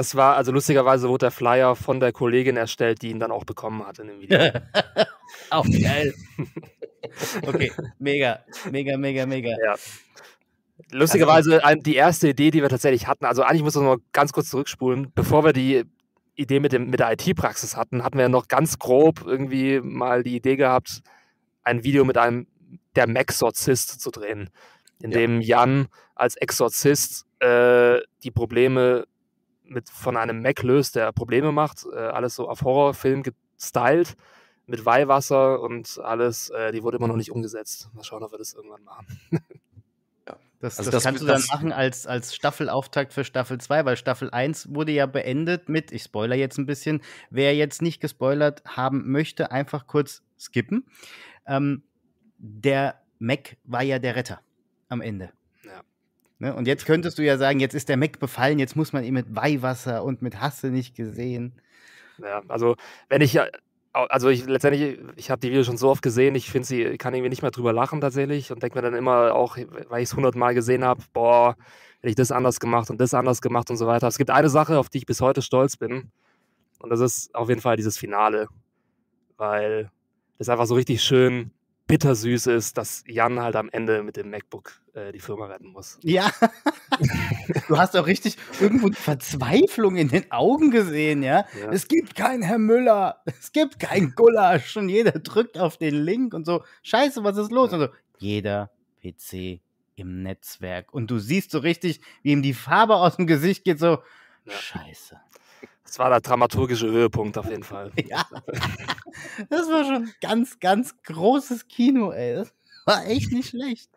Das war, also lustigerweise wurde der Flyer von der Kollegin erstellt, die ihn dann auch bekommen hat in dem Video. auch geil. okay, mega, mega, mega, mega. Ja. Lustigerweise also, die erste Idee, die wir tatsächlich hatten, also eigentlich muss man noch ganz kurz zurückspulen, bevor wir die Idee mit, dem, mit der IT-Praxis hatten, hatten wir noch ganz grob irgendwie mal die Idee gehabt, ein Video mit einem der Maxorzist zu drehen, in ja. dem Jan als Exorzist äh, die Probleme mit, von einem Mac löst, der Probleme macht. Äh, alles so auf Horrorfilm gestylt mit Weihwasser und alles. Äh, die wurde immer noch nicht umgesetzt. Mal schauen, ob wir das irgendwann machen. Das, also das, das kannst du dann machen als, als Staffelauftakt für Staffel 2, weil Staffel 1 wurde ja beendet mit, ich spoiler jetzt ein bisschen, wer jetzt nicht gespoilert haben möchte, einfach kurz skippen. Ähm, der Mac war ja der Retter am Ende. Ne? Und jetzt könntest du ja sagen, jetzt ist der Mac befallen, jetzt muss man ihn mit Weihwasser und mit Hasse nicht gesehen. Ja, also wenn ich ja, also ich letztendlich, ich habe die Videos schon so oft gesehen, ich finde sie, kann irgendwie nicht mehr drüber lachen tatsächlich und denke mir dann immer auch, weil ich es hundertmal gesehen habe, boah, hätte ich das anders gemacht und das anders gemacht und so weiter. Es gibt eine Sache, auf die ich bis heute stolz bin und das ist auf jeden Fall dieses Finale, weil das einfach so richtig schön bittersüß ist, dass Jan halt am Ende mit dem MacBook äh, die Firma retten muss. Ja. du hast auch richtig irgendwo Verzweiflung in den Augen gesehen, ja? ja? Es gibt keinen Herr Müller, es gibt keinen Gulasch und jeder drückt auf den Link und so. Scheiße, was ist los? Ja. Und so, jeder PC im Netzwerk. Und du siehst so richtig, wie ihm die Farbe aus dem Gesicht geht, so, ja. scheiße. Das war der dramaturgische Höhepunkt auf jeden Fall. Ja. Das war schon ganz, ganz großes Kino, ey. Das war echt nicht schlecht.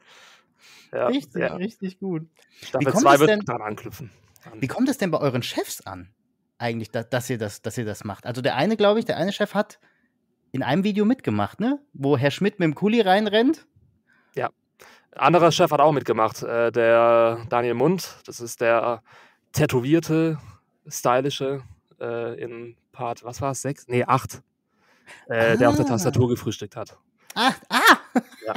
Ja, richtig, ja. richtig gut. Staffel 2 wird denn, daran anknüpfen. Wie kommt es denn bei euren Chefs an? Eigentlich, dass, dass, ihr das, dass ihr das macht. Also der eine, glaube ich, der eine Chef hat in einem Video mitgemacht, ne? Wo Herr Schmidt mit dem Kuli reinrennt. Ja. Anderer Chef hat auch mitgemacht, äh, der Daniel Mund. Das ist der tätowierte stylische äh, in Part, was war es, sechs? Nee, acht. Äh, ah. Der auf der ah. Tastatur gefrühstückt hat. Ach, ah! Ja.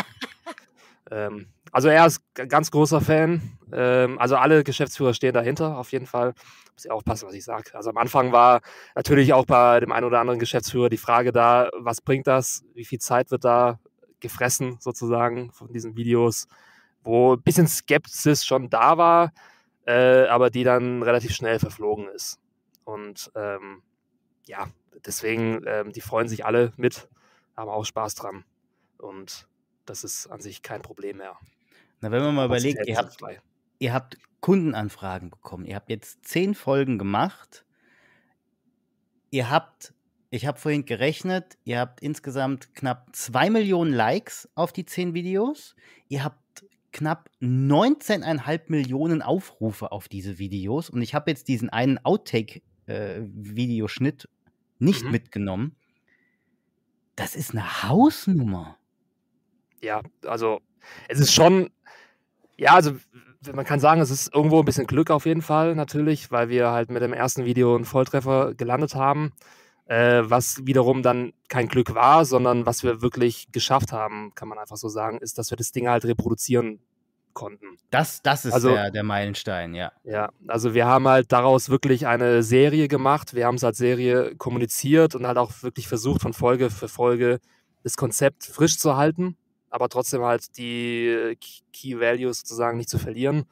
ähm, also er ist ganz großer Fan. Ähm, also alle Geschäftsführer stehen dahinter, auf jeden Fall. Muss ich aufpassen, was ich sage. Also am Anfang war natürlich auch bei dem einen oder anderen Geschäftsführer die Frage da, was bringt das? Wie viel Zeit wird da gefressen sozusagen von diesen Videos? Wo ein bisschen Skepsis schon da war äh, aber die dann relativ schnell verflogen ist. Und ähm, ja, deswegen, ähm, die freuen sich alle mit, haben auch Spaß dran. Und das ist an sich kein Problem mehr. Na, wenn man mal überlegt, ihr habt, ihr habt Kundenanfragen bekommen, ihr habt jetzt zehn Folgen gemacht, ihr habt, ich habe vorhin gerechnet, ihr habt insgesamt knapp zwei Millionen Likes auf die zehn Videos, ihr habt knapp 19,5 Millionen Aufrufe auf diese Videos und ich habe jetzt diesen einen Outtake-Videoschnitt äh, nicht mhm. mitgenommen. Das ist eine Hausnummer. Ja, also es ist schon, ja, also man kann sagen, es ist irgendwo ein bisschen Glück auf jeden Fall natürlich, weil wir halt mit dem ersten Video einen Volltreffer gelandet haben äh, was wiederum dann kein Glück war, sondern was wir wirklich geschafft haben, kann man einfach so sagen, ist, dass wir das Ding halt reproduzieren konnten. Das, das ist also, der, der Meilenstein, ja. Ja, also wir haben halt daraus wirklich eine Serie gemacht, wir haben es als Serie kommuniziert und halt auch wirklich versucht, von Folge für Folge das Konzept frisch zu halten, aber trotzdem halt die Key Values sozusagen nicht zu verlieren.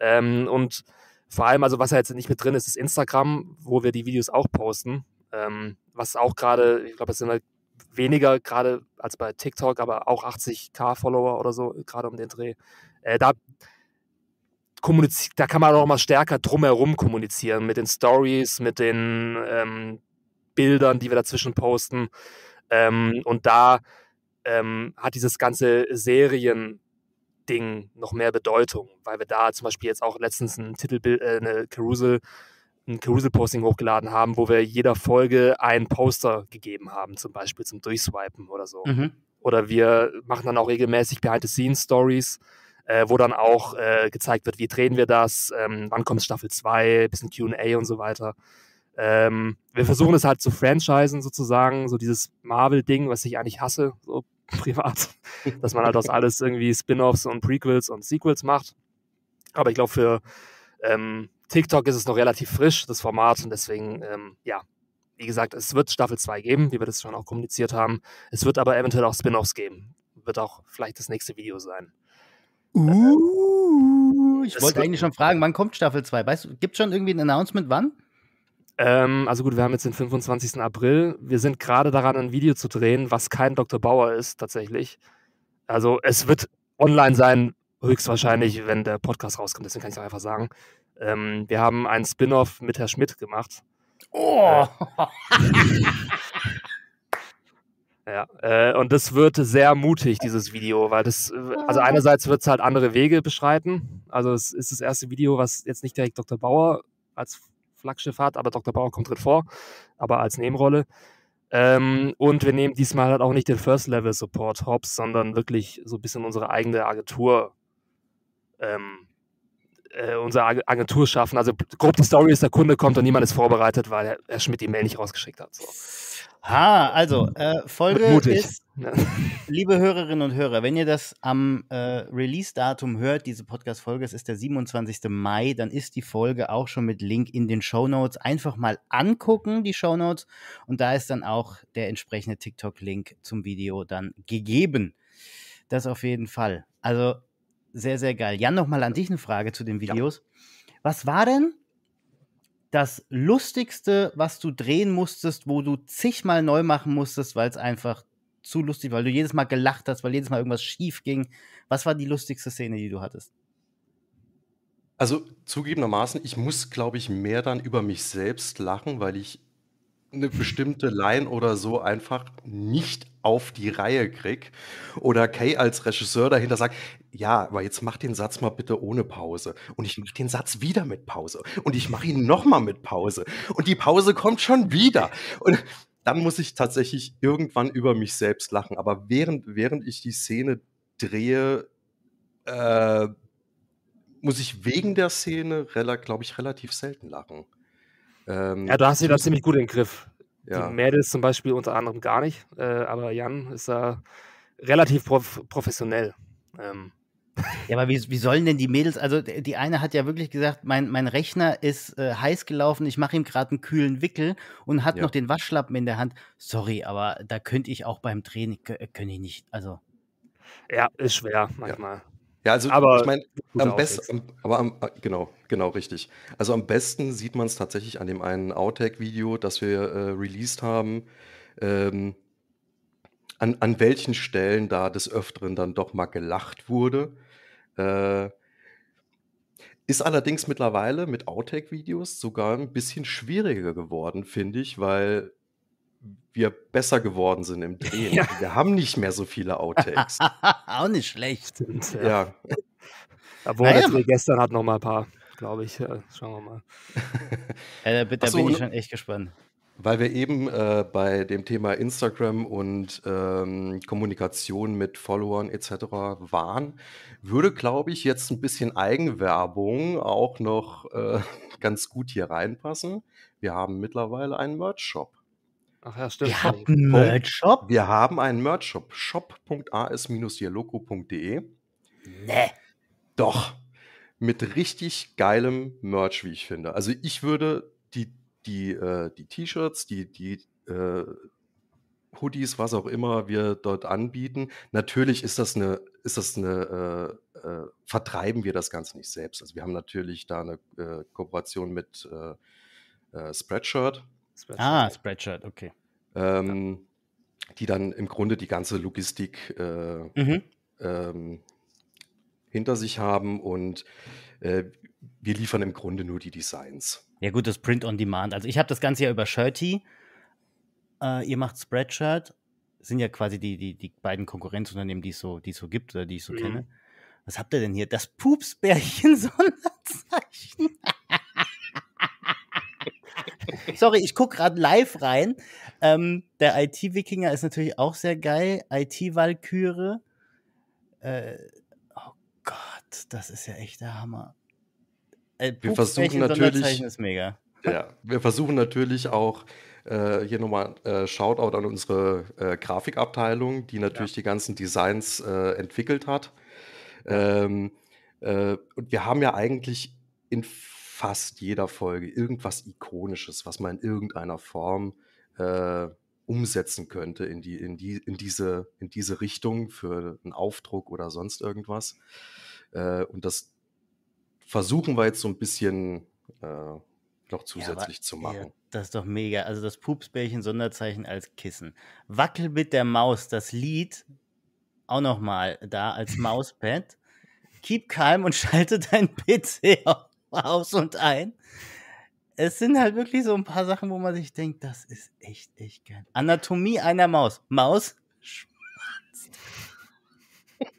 Ähm, und vor allem, also was ja jetzt nicht mit drin ist, ist Instagram, wo wir die Videos auch posten. Ähm, was auch gerade, ich glaube, es sind halt weniger gerade als bei TikTok, aber auch 80k Follower oder so, äh, gerade um den Dreh. Äh, da, da kann man auch mal stärker drumherum kommunizieren mit den Stories, mit den ähm, Bildern, die wir dazwischen posten. Ähm, und da ähm, hat dieses ganze Serien-Ding noch mehr Bedeutung, weil wir da zum Beispiel jetzt auch letztens ein Titelbild, äh, eine Carousel ein Carousel-Posting hochgeladen haben, wo wir jeder Folge einen Poster gegeben haben, zum Beispiel zum Durchswipen oder so. Mhm. Oder wir machen dann auch regelmäßig Behind-the-Scenes-Stories, äh, wo dann auch äh, gezeigt wird, wie drehen wir das, ähm, wann kommt Staffel 2, bisschen QA und so weiter. Ähm, wir versuchen es halt zu franchisen sozusagen, so dieses Marvel-Ding, was ich eigentlich hasse, so privat, dass man halt aus alles irgendwie Spin-offs und Prequels und Sequels macht. Aber ich glaube, für ähm, TikTok ist es noch relativ frisch, das Format. Und deswegen, ähm, ja, wie gesagt, es wird Staffel 2 geben, wie wir das schon auch kommuniziert haben. Es wird aber eventuell auch Spin-offs geben. Wird auch vielleicht das nächste Video sein. Uh, ich das wollte eigentlich schon fragen, wann kommt Staffel 2? Weißt du, gibt es schon irgendwie ein Announcement, wann? Ähm, also gut, wir haben jetzt den 25. April. Wir sind gerade daran, ein Video zu drehen, was kein Dr. Bauer ist, tatsächlich. Also es wird online sein, höchstwahrscheinlich, wenn der Podcast rauskommt. Deswegen kann ich es einfach sagen. Ähm, wir haben einen Spin-off mit Herr Schmidt gemacht. Oh! Äh, ja, äh, und das wird sehr mutig, dieses Video, weil das, äh, also einerseits wird es halt andere Wege beschreiten. Also es ist das erste Video, was jetzt nicht direkt Dr. Bauer als Flaggschiff hat, aber Dr. Bauer kommt drin vor, aber als Nebenrolle. Ähm, und wir nehmen diesmal halt auch nicht den First Level Support Hops, sondern wirklich so ein bisschen unsere eigene Agentur ähm, äh, unsere Agentur schaffen. Also grob die Story ist, der Kunde kommt und niemand ist vorbereitet, weil Herr Schmidt die Mail nicht rausgeschickt hat. So. Ha, also äh, Folge Mutig. ist, liebe Hörerinnen und Hörer, wenn ihr das am äh, Release-Datum hört, diese Podcast-Folge, es ist der 27. Mai, dann ist die Folge auch schon mit Link in den Show Notes. Einfach mal angucken, die Show Notes, und da ist dann auch der entsprechende TikTok-Link zum Video dann gegeben. Das auf jeden Fall. Also sehr, sehr geil. Jan, nochmal an dich eine Frage zu den Videos. Ja. Was war denn das Lustigste, was du drehen musstest, wo du zigmal neu machen musstest, weil es einfach zu lustig war, weil du jedes Mal gelacht hast, weil jedes Mal irgendwas schief ging? Was war die lustigste Szene, die du hattest? Also zugegebenermaßen, ich muss, glaube ich, mehr dann über mich selbst lachen, weil ich eine bestimmte Line oder so einfach nicht auf die Reihe krieg oder Kay als Regisseur dahinter sagt, ja, aber jetzt mach den Satz mal bitte ohne Pause und ich mach den Satz wieder mit Pause und ich mach ihn noch mal mit Pause und die Pause kommt schon wieder und dann muss ich tatsächlich irgendwann über mich selbst lachen, aber während während ich die Szene drehe äh, muss ich wegen der Szene, glaube ich, relativ selten lachen. Ähm, ja, du hast sie da ziemlich gut im Griff. Ja. Die Mädels zum Beispiel unter anderem gar nicht, äh, aber Jan ist da relativ prof professionell. Ähm. Ja, aber wie, wie sollen denn die Mädels, also die eine hat ja wirklich gesagt, mein, mein Rechner ist äh, heiß gelaufen, ich mache ihm gerade einen kühlen Wickel und hat ja. noch den Waschlappen in der Hand. Sorry, aber da könnte ich auch beim Training, könnte ich nicht, also. Ja, ist schwer manchmal. Ja. Ja, also aber ich meine, am besten, aber am, ah, genau, genau richtig. Also am besten sieht man es tatsächlich an dem einen Outtake-Video, das wir äh, released haben, ähm, an, an welchen Stellen da des Öfteren dann doch mal gelacht wurde. Äh, ist allerdings mittlerweile mit Outtake-Videos sogar ein bisschen schwieriger geworden, finde ich, weil wir besser geworden sind im Drehen. Ja. Also wir haben nicht mehr so viele Outtakes. Auch nicht schlecht. Ja. ja. Obwohl, naja, der gestern hat noch mal ein paar, glaube ich. Äh, schauen wir mal. ja, da, da so, bin ich schon echt gespannt. Weil wir eben äh, bei dem Thema Instagram und ähm, Kommunikation mit Followern etc. waren, würde, glaube ich, jetzt ein bisschen Eigenwerbung auch noch äh, ganz gut hier reinpassen. Wir haben mittlerweile einen Merch-Shop. Ach ja, stimmt. Wir haben einen Merch-Shop. Wir haben einen Merch-Shop. shop.as-dialogo.de. Nee. Doch. Mit richtig geilem Merch, wie ich finde. Also ich würde die, die, äh, die T-Shirts, die, die äh, Hoodies, was auch immer wir dort anbieten. Natürlich ist das eine, ist das eine, äh, äh, vertreiben wir das Ganze nicht selbst. Also wir haben natürlich da eine äh, Kooperation mit äh, äh, Spreadshirt, Spreadshirt. Ah, Spreadshirt, okay. Ähm, ja. Die dann im Grunde die ganze Logistik äh, mhm. ähm, hinter sich haben und äh, wir liefern im Grunde nur die Designs. Ja, gut, das Print on Demand. Also ich habe das Ganze ja über Shirty. Äh, ihr macht Spreadshirt. sind ja quasi die, die, die beiden Konkurrenzunternehmen, die es so, es so gibt oder die ich so mhm. kenne. Was habt ihr denn hier? Das Pupsbärchen-Sonderzeichen. Sorry, ich gucke gerade live rein. Ähm, der IT-Wikinger ist natürlich auch sehr geil. IT-Walküre. Äh, oh Gott, das ist ja echt der Hammer. Äh, wir versuchen natürlich. Ist mega. Ja, wir versuchen natürlich auch äh, hier nochmal äh, Shoutout an unsere äh, Grafikabteilung, die natürlich ja. die ganzen Designs äh, entwickelt hat. Ähm, äh, und wir haben ja eigentlich in fast jeder Folge irgendwas Ikonisches, was man in irgendeiner Form äh, umsetzen könnte in, die, in, die, in, diese, in diese Richtung für einen Aufdruck oder sonst irgendwas. Äh, und das versuchen wir jetzt so ein bisschen äh, noch zusätzlich ja, zu machen. Ja, das ist doch mega. Also das Pupsbärchen Sonderzeichen als Kissen. Wackel mit der Maus, das Lied auch nochmal da als Mauspad. Keep calm und schalte dein PC auf. aus und ein. Es sind halt wirklich so ein paar Sachen, wo man sich denkt, das ist echt, echt geil. Anatomie einer Maus. Maus schmatzt.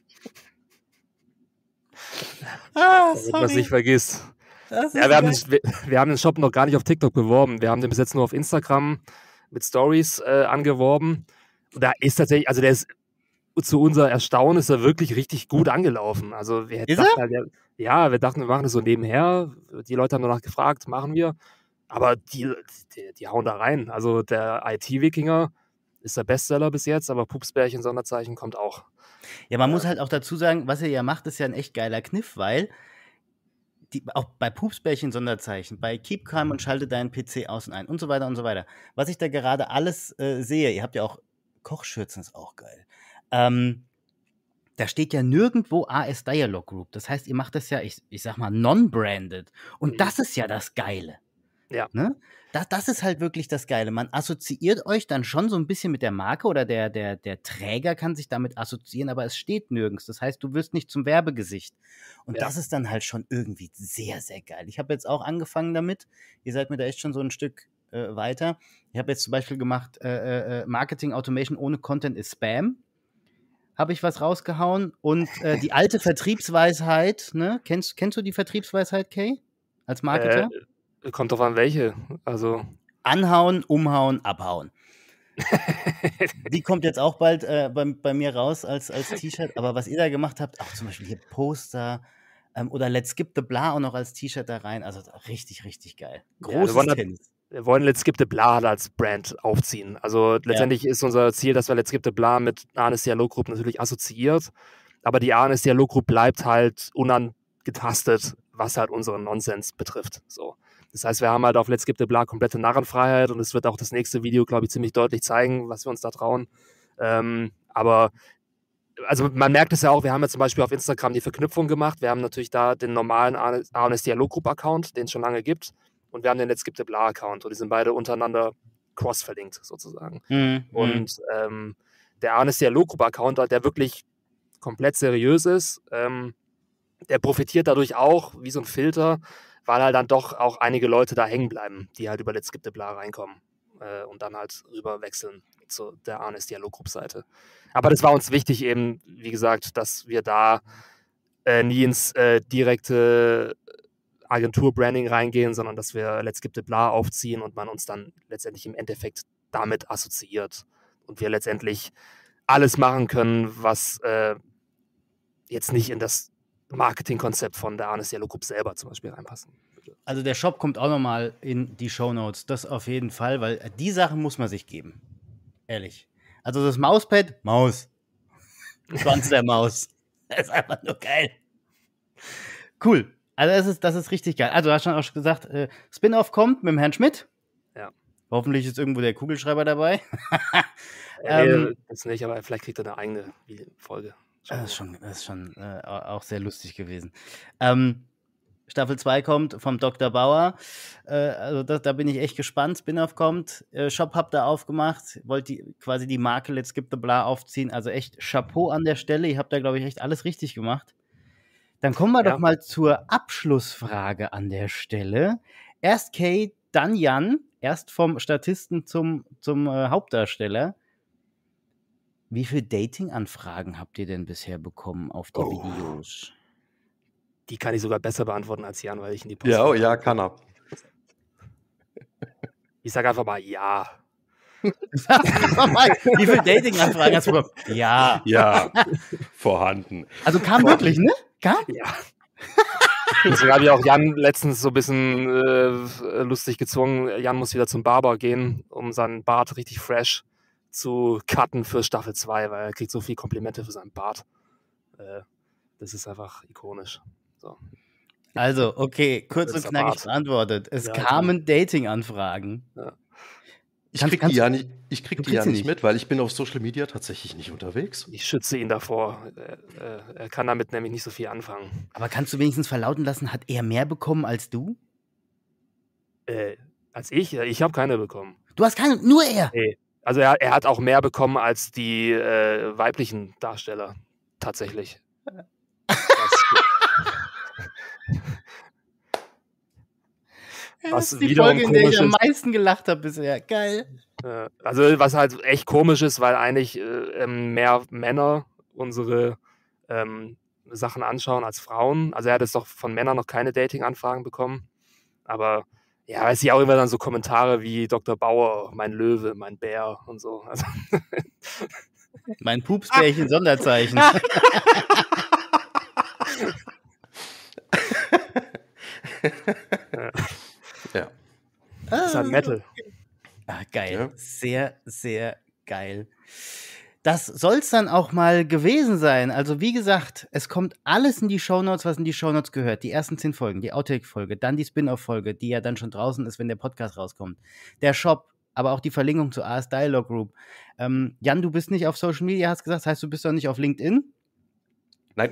ah, sorry. Damit man nicht vergisst. Ja, wir, haben den, wir, wir, haben den, Shop noch gar nicht auf TikTok beworben. Wir haben den bis jetzt nur auf Instagram mit Stories äh, angeworben. Und da ist tatsächlich, also der ist zu unser Erstaunen ist er wirklich richtig gut angelaufen. Also wir ist dachten, halt, ja, wir dachten, wir machen das so nebenher. Die Leute haben danach gefragt, machen wir. Aber die, die, die hauen da rein. Also der IT-Wikinger ist der Bestseller bis jetzt, aber Pupsbärchen Sonderzeichen kommt auch. Ja, man ja. muss halt auch dazu sagen, was er ja macht, ist ja ein echt geiler Kniff, weil die, auch bei Pupsbärchen Sonderzeichen, bei Keep Calm und schalte deinen PC aus und ein und so weiter und so weiter. Was ich da gerade alles äh, sehe, ihr habt ja auch Kochschürzen ist auch geil. Ähm, da steht ja nirgendwo AS Dialog Group. Das heißt, ihr macht das ja, ich, ich sag mal, non-branded. Und mhm. das ist ja das Geile. Ja. Ne? Das, das ist halt wirklich das Geile. Man assoziiert euch dann schon so ein bisschen mit der Marke oder der, der, der Träger kann sich damit assoziieren, aber es steht nirgends. Das heißt, du wirst nicht zum Werbegesicht. Und ja. das ist dann halt schon irgendwie sehr, sehr geil. Ich habe jetzt auch angefangen damit. Ihr seid mir da echt schon so ein Stück äh, weiter. Ich habe jetzt zum Beispiel gemacht, äh, äh, äh Marketing Automation ohne Content ist Spam habe ich was rausgehauen. Und äh, die alte Vertriebsweisheit, ne? Kennst, kennst du die Vertriebsweisheit, Kay? Als Marketer? Äh, kommt drauf an, welche. Also. Anhauen, umhauen, abhauen. die kommt jetzt auch bald äh, bei, bei, mir raus als, als T-Shirt. Aber was ihr da gemacht habt, auch zum Beispiel hier Poster ähm, oder Let's Skip the Bla auch noch als T-Shirt da rein. Also richtig, richtig geil. Großes ja, Tennis wir wollen Let's Give the Blah als Brand aufziehen. Also letztendlich ja. ist unser Ziel, dass wir Let's Give the Blah mit Arnes Dialog Group natürlich assoziiert, aber die Arnes Dialog Group bleibt halt unangetastet, was halt unseren Nonsens betrifft. So. Das heißt, wir haben halt auf Let's Give the Blah komplette Narrenfreiheit und es wird auch das nächste Video, glaube ich, ziemlich deutlich zeigen, was wir uns da trauen. Ähm, aber also man merkt es ja auch, wir haben ja zum Beispiel auf Instagram die Verknüpfung gemacht. Wir haben natürlich da den normalen Arnes Dialog Group Account, den es schon lange gibt und wir haben den Let's Give the Blah Account und die sind beide untereinander cross-verlinkt sozusagen. Mhm, mhm. Und ähm, der Arnes Dialoggruppe-Account der wirklich komplett seriös ist, ähm, der profitiert dadurch auch wie so ein Filter, weil halt dann doch auch einige Leute da hängen bleiben, die halt über Let's Give the Blah reinkommen äh, und dann halt rüber wechseln zu der Arnes Dialoggruppe-Seite. Aber das war uns wichtig eben, wie gesagt, dass wir da äh, nie ins äh, direkte Agentur-Branding reingehen, sondern dass wir Let's Give the Blah aufziehen und man uns dann letztendlich im Endeffekt damit assoziiert und wir letztendlich alles machen können, was äh, jetzt nicht in das Marketingkonzept von der Arnes Yellow Group selber zum Beispiel reinpassen. Also der Shop kommt auch nochmal in die Shownotes, das auf jeden Fall, weil die Sachen muss man sich geben. Ehrlich. Also das Mauspad, Maus. Schwanz der Maus. Das ist einfach nur geil. Cool. Also das ist, das ist richtig geil. Also du hast schon auch gesagt, äh, Spin-off kommt mit dem Herrn Schmidt. Ja. Hoffentlich ist irgendwo der Kugelschreiber dabei. ähm, nee, das nicht, aber vielleicht kriegt er eine eigene Folge. Das ist schon, das ist schon äh, auch sehr lustig gewesen. Ähm, Staffel 2 kommt vom Dr. Bauer. Äh, also das, da bin ich echt gespannt. Spin-off kommt. Äh, Shop habt ihr aufgemacht. Wollt die, quasi die Marke Let's Give the Blah aufziehen. Also echt Chapeau an der Stelle. Ihr habt da, glaube ich, echt alles richtig gemacht. Dann kommen wir ja. doch mal zur Abschlussfrage an der Stelle. Erst Kay, dann Jan, erst vom Statisten zum, zum äh, Hauptdarsteller. Wie viele Dating-Anfragen habt ihr denn bisher bekommen auf die oh. Videos? Die kann ich sogar besser beantworten als Jan, weil ich in die Post Ja, oh, ja, kann er. Ich sage einfach mal ja. Wie viele Dating-Anfragen hast du bekommen? Ja. Ja, vorhanden. Also kam wirklich, ne? Gell? Ja. Deswegen habe ich auch Jan letztens so ein bisschen äh, lustig gezwungen. Jan muss wieder zum Barber gehen, um seinen Bart richtig fresh zu cutten für Staffel 2, weil er kriegt so viele Komplimente für seinen Bart. Äh, das ist einfach ikonisch. So. Also, okay, kurz und knackig beantwortet. Es ja, kamen ja. Genau. Dating-Anfragen. Ja. Ich krieg die ja nicht, ich krieg die ja nicht, mit, weil ich bin auf Social Media tatsächlich nicht unterwegs. Ich schütze ihn davor. Er, äh, er kann damit nämlich nicht so viel anfangen. Aber kannst du wenigstens verlauten lassen, hat er mehr bekommen als du? Äh, als ich? Ich habe keine bekommen. Du hast keine, nur er? Nee. Also er, er hat auch mehr bekommen als die äh, weiblichen Darsteller, tatsächlich. Das, das ist die Folge, in der ich am meisten gelacht habe bisher. Geil. Also, was halt echt komisch ist, weil eigentlich äh, ähm, mehr Männer unsere ähm, Sachen anschauen als Frauen. Also, er hat jetzt doch von Männern noch keine Dating-Anfragen bekommen. Aber ja, weiß ich auch immer dann so Kommentare wie Dr. Bauer, mein Löwe, mein Bär und so. Also mein Pupsbärchen ah. Sonderzeichen. ja. Das ist halt ah, Metal. Ah, geil. Ja. Sehr, sehr geil. Das soll es dann auch mal gewesen sein. Also wie gesagt, es kommt alles in die Shownotes, was in die Shownotes gehört. Die ersten zehn Folgen, die Outtake-Folge, dann die Spin-Off-Folge, die ja dann schon draußen ist, wenn der Podcast rauskommt. Der Shop, aber auch die Verlinkung zu AS Dialog Group. Ähm, Jan, du bist nicht auf Social Media, hast gesagt, das heißt, du bist doch nicht auf LinkedIn? Nein.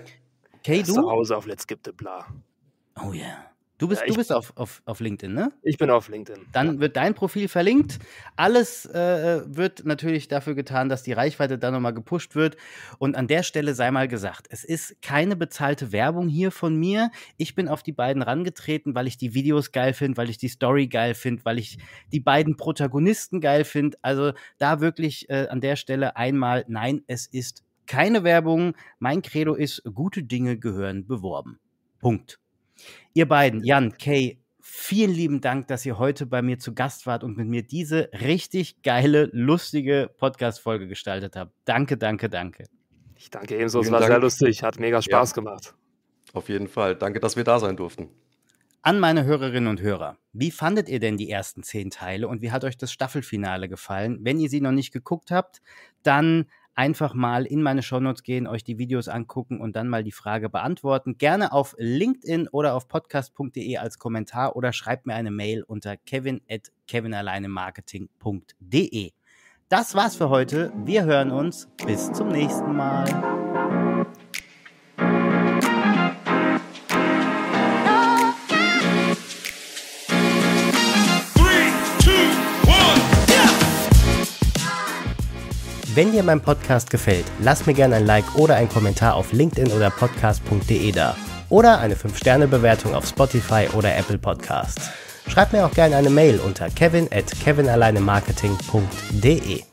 Okay, du? Zu Hause auf Let's Give the Blah. Oh ja. Yeah. Du bist, ja, du bist auf, auf, auf LinkedIn, ne? Ich bin auf LinkedIn. Dann ja. wird dein Profil verlinkt. Alles äh, wird natürlich dafür getan, dass die Reichweite da nochmal gepusht wird. Und an der Stelle sei mal gesagt, es ist keine bezahlte Werbung hier von mir. Ich bin auf die beiden rangetreten, weil ich die Videos geil finde, weil ich die Story geil finde, weil ich die beiden Protagonisten geil finde. Also da wirklich äh, an der Stelle einmal, nein, es ist keine Werbung. Mein Credo ist, gute Dinge gehören beworben. Punkt. Ihr beiden, Jan, Kay, vielen lieben Dank, dass ihr heute bei mir zu Gast wart und mit mir diese richtig geile, lustige Podcast-Folge gestaltet habt. Danke, danke, danke. Ich danke ebenso, es war Dank. sehr lustig, hat mega Spaß ja. gemacht. Auf jeden Fall, danke, dass wir da sein durften. An meine Hörerinnen und Hörer, wie fandet ihr denn die ersten zehn Teile und wie hat euch das Staffelfinale gefallen? Wenn ihr sie noch nicht geguckt habt, dann einfach mal in meine Shownotes gehen, euch die Videos angucken und dann mal die Frage beantworten. Gerne auf LinkedIn oder auf podcast.de als Kommentar oder schreibt mir eine Mail unter kevin at kevinalleinemarketing.de. Das war's für heute. Wir hören uns. Bis zum nächsten Mal. Wenn dir mein Podcast gefällt, lass mir gerne ein Like oder ein Kommentar auf LinkedIn oder podcast.de da. Oder eine 5-Sterne-Bewertung auf Spotify oder Apple Podcasts. Schreib mir auch gerne eine Mail unter kevin at kevinalleinemarketing.de.